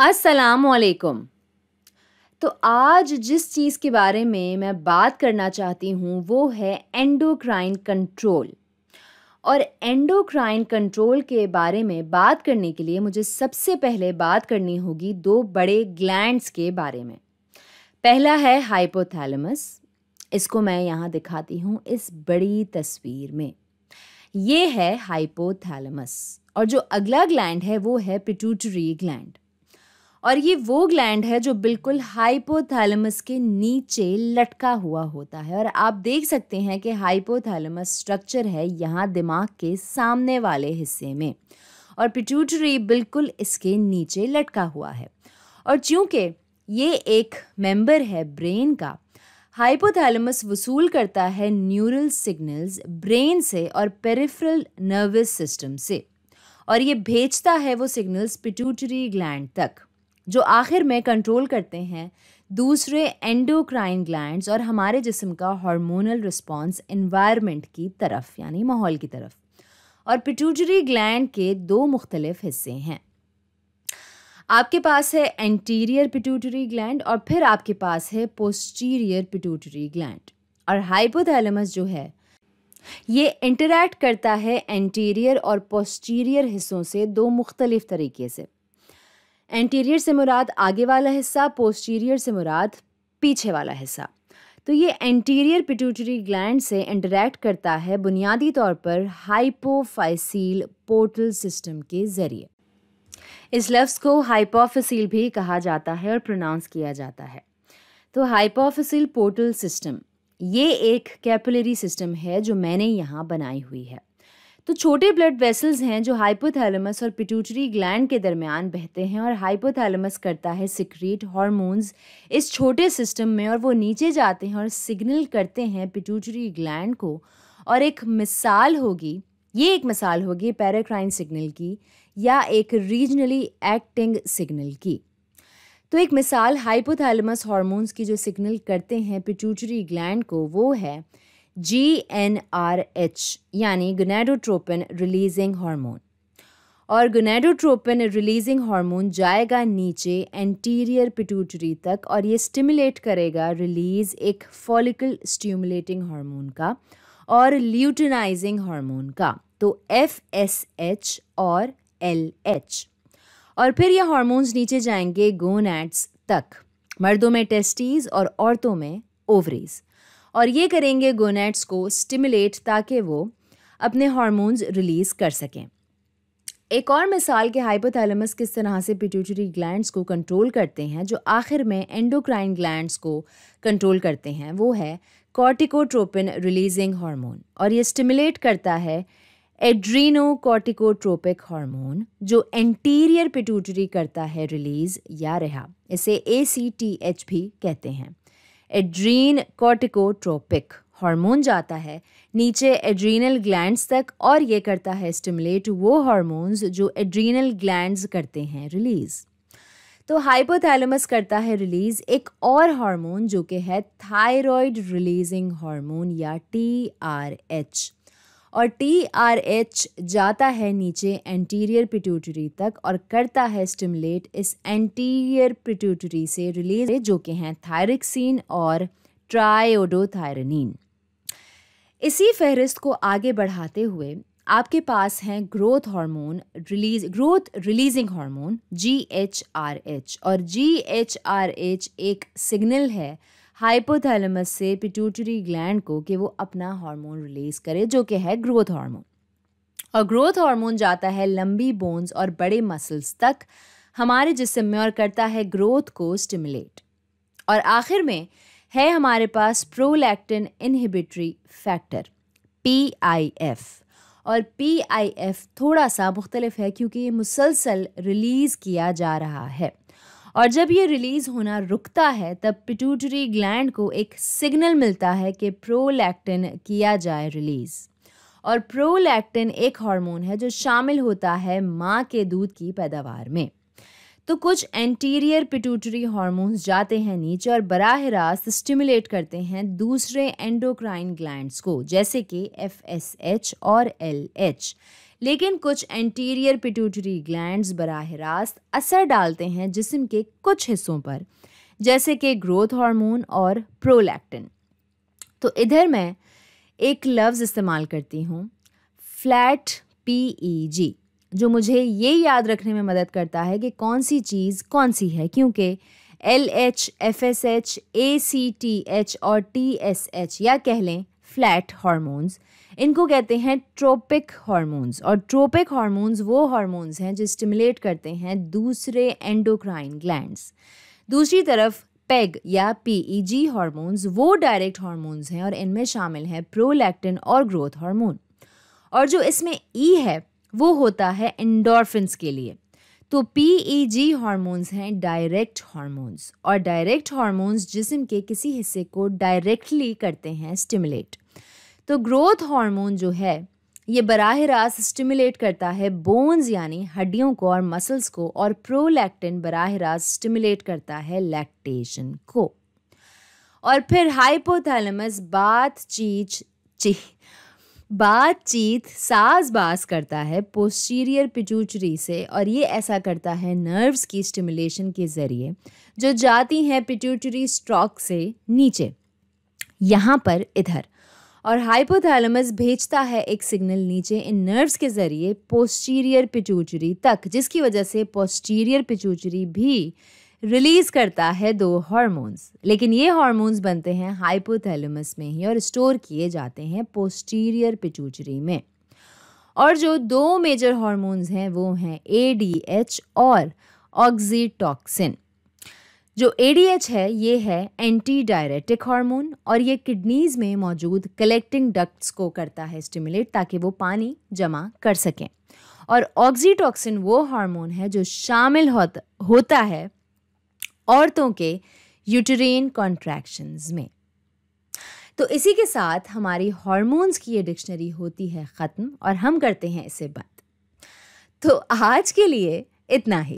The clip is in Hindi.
असलकुम तो आज जिस चीज़ के बारे में मैं बात करना चाहती हूँ वो है एंडोक्राइन कंट्रोल और एंडोक्राइन कंट्रोल के बारे में बात करने के लिए मुझे सबसे पहले बात करनी होगी दो बड़े ग्लैंड्स के बारे में पहला है हाइपोथैलेमस इसको मैं यहाँ दिखाती हूँ इस बड़ी तस्वीर में ये है हाइपोथैलेमस और जो अगला ग्लैंड है वो है पिट्यूटरी ग्लैंड और ये वो ग्लैंड है जो बिल्कुल हाइपोथैलेमस के नीचे लटका हुआ होता है और आप देख सकते हैं कि हाइपोथैलेमस स्ट्रक्चर है यहाँ दिमाग के सामने वाले हिस्से में और पिट्यूटरी बिल्कुल इसके नीचे लटका हुआ है और चूँकि ये एक मेंबर है ब्रेन का हाइपोथैलेमस वसूल करता है न्यूरल सिग्नल्स ब्रेन से और पेरिफ्रल नर्वस सिस्टम से और ये भेजता है वो सिग्नल्स पिट्यूटरी ग्लैंड तक जो आखिर में कंट्रोल करते हैं दूसरे एंडोक्राइन ग्लैंड्स और हमारे जिस्म का हार्मोनल रिस्पांस एनवायरनमेंट की तरफ यानी माहौल की तरफ और पिटूटरी ग्लैंड के दो मुख्तलिफ हिस्से हैं आपके पास है एंटीरियर पिटूटरी ग्लैंड और फिर आपके पास है पोस्टीरियर पिटूटरी ग्लैंड और हाइपोथैलेमस जो है ये इंटरैक्ट करता है एंटीरियर और पोस्टीरियर हिस्सों से दो मुख्तलिफ तरीके से एंटीरियर से मुराद आगे वाला हिस्सा पोस्टीरियर से मुराद पीछे वाला हिस्सा तो ये एंटीरियर पिट्यूटरी ग्लैंड से इंटरेक्ट करता है बुनियादी तौर पर हाइपोफाइसील पोर्टल सिस्टम के ज़रिए इस लफ्स को हाइपोफिसील भी कहा जाता है और प्रोनाउंस किया जाता है तो हाइपोफिसील पोर्टल सिस्टम ये एक कैपुलरी सिस्टम है जो मैंने यहाँ बनाई हुई है तो छोटे ब्लड वेसल्स हैं जो हाइपोथैलेमस और पिट्यूटरी ग्लैंड के दरमियान बहते हैं और हाइपोथैलेमस करता है सिक्रीट हॉर्मोन्स इस छोटे सिस्टम में और वो नीचे जाते हैं और सिग्नल करते हैं पिट्यूटरी ग्लैंड को और एक मिसाल होगी ये एक मिसाल होगी पैराक्राइन सिग्नल की या एक रीजनली एक्टिंग सिग्नल की तो एक मिसाल हाइपोथैलेमस हॉर्मोन्स की जो सिग्नल करते हैं पिट्यूटरी ग्लैंड को वो है जी एन आर एच यानी गुनेडोट्रोपिन रिलीजिंग हार्मोन और गुनेडोट्रोपिन रिलीजिंग हार्मोन जाएगा नीचे एंटीरियर पिटूटरी तक और ये स्टिमुलेट करेगा रिलीज एक फॉलिकल स्टिमुलेटिंग हार्मोन का और ल्यूटिनाइजिंग हार्मोन का तो एफ एस एच और एल एच और फिर ये हार्मोन्स नीचे जाएंगे गोनैट्स तक मर्दों में टेस्टीज और औरतों में ओवरीज़ और ये करेंगे गोनेट्स को स्टिमुलेट ताकि वो अपने हार्मोन्स रिलीज़ कर सकें एक और मिसाल के हाइपोथैलेमस किस तरह से पिट्यूटरी ग्लैंड्स को कंट्रोल करते हैं जो आखिर में एंडोक्राइन ग्लैंड्स को कंट्रोल करते हैं वो है कॉर्टिकोट्रोपिन रिलीजिंग हार्मोन और ये स्टिमुलेट करता है एड्रीनो कॉर्टिकोट्रोपिक हार्मोन जो एंटीरियर पिट्यूटरी करता है रिलीज़ या रिहा इसे ए भी कहते हैं एड्रीन कॉर्टिकोट्रोपिक हार्मोन जाता है नीचे एड्रीनल ग्लैंड्स तक और ये करता है स्टिमुलेट वो हार्मोन्स जो एड्रीनल ग्लैंड्स करते हैं रिलीज़ तो हाइपोथैलेमस करता है रिलीज़ एक और हार्मोन जो कि है थायराइड रिलीजिंग हार्मोन या टी आर एच और टी आर एच जाता है नीचे एंटीरियर पिट्यूटरी तक और करता है स्टिमुलेट इस एंटीरियर पिट्यूटरी से रिलीज जो कि हैं थायरिकसिन और ट्रायोडोथायरनिन इसी फहरिस्त को आगे बढ़ाते हुए आपके पास हैं growth hormone release growth releasing hormone G H R H और जी एच आर एच एक सिग्नल है हाइपोथैलेमस से पिट्यूटरी ग्लैंड को कि वो अपना हार्मोन रिलीज़ करे जो कि है ग्रोथ हार्मोन और ग्रोथ हार्मोन जाता है लंबी बोन्स और बड़े मसल्स तक हमारे जिसम में और करता है ग्रोथ को स्टिमुलेट और आखिर में है हमारे पास prolactin inhibitory factor P I F और पी आई एफ़ थोड़ा सा मुख्तलफ है क्योंकि ये मुसलसल रिलीज़ किया जा रहा है और जब ये रिलीज़ होना रुकता है तब पिटूटरी ग्लैंड को एक सिग्नल मिलता है कि प्रोलैक्टिन किया जाए रिलीज़ और प्रोलैक्टिन एक हार्मोन है जो शामिल होता है माँ के दूध की पैदावार में तो कुछ एंटीरियर पिटूटरी हार्मोन्स जाते हैं नीचे और बराह रास्त स्टिमुलेट करते हैं दूसरे एंडोक्राइन ग्लैंड्स को जैसे कि एफ और एल लेकिन कुछ एंटीरियर पिटूटरी ग्लैंड्स बराह रास्त असर डालते हैं जिसम के कुछ हिस्सों पर जैसे कि ग्रोथ हार्मोन और प्रोलैक्टिन तो इधर मैं एक लफ्ज़ इस्तेमाल करती हूँ फ्लैट पी ई जी जो मुझे ये याद रखने में मदद करता है कि कौन सी चीज़ कौन सी है क्योंकि L H F S H A C T H और टी एस एच या कह लें फ्लैट हारमोन्स इनको कहते हैं ट्रोपिक हारमोन्स और ट्रोपिक हारमोन्स वो हारमोन्स हैं जो स्टिमुलेट करते हैं दूसरे एंडोक्राइन ग्लैंड्स दूसरी तरफ पेग e या पी ई जी हारमोन्स वो डायरेक्ट हारमोन्स हैं और इनमें शामिल हैं प्रोलैक्टिन और ग्रोथ हारमोन और जो इसमें ई e है वो होता है एंडोरफिनस के लिए तो पी ई जी हारमोन्स हैं डायरेक्ट हारमोन्स और डायरेक्ट हारमोन्स जिसम के किसी हिस्से को डायरेक्टली करते हैं स्टिमुलेट तो ग्रोथ हारमोन जो है ये बराह रास्त स्टिमुलेट करता है बोन्स यानी हड्डियों को और मसल्स को और प्रोलैक्टिन बराह रास्त स्टिमुलेट करता है लैक्टेशन को और फिर हाइपोथैलमस बात चीज ची बातचीत साज बास करता है पोस्टीरियर पिचूचरी से और ये ऐसा करता है नर्व्स की स्टिमुलेशन के ज़रिए जो जाती हैं पिचूचरी स्ट्रॉक से नीचे यहाँ पर इधर और हाइपोथैलेमस भेजता है एक सिग्नल नीचे इन नर्व्स के ज़रिए पोस्टीरियर पिचूचरी तक जिसकी वजह से पोस्टीरियर पिचूचरी भी रिलीज़ करता है दो हार्मोन्स लेकिन ये हार्मोन्स बनते हैं हाइपोथैलेमस में ही और स्टोर किए जाते हैं पोस्टीरियर पिचूचरी में और जो दो मेजर हार्मोन्स हैं वो हैं एडीएच और ऑक्सीटॉक्सिन जो एडीएच है ये है एंटी डायरेटिक हार्मोन और ये किडनीज़ में मौजूद कलेक्टिंग डक्ट्स को करता है स्टिमुलेट ताकि वो पानी जमा कर सकें और ऑक्सीटॉक्सिन वो हार्मोन है जो शामिल होता होता है औरतों के यूटरेन कॉन्ट्रैक्शंस में तो इसी के साथ हमारी हॉर्मोन्स की ये डिक्शनरी होती है ख़त्म और हम करते हैं इसे बंद तो आज के लिए इतना ही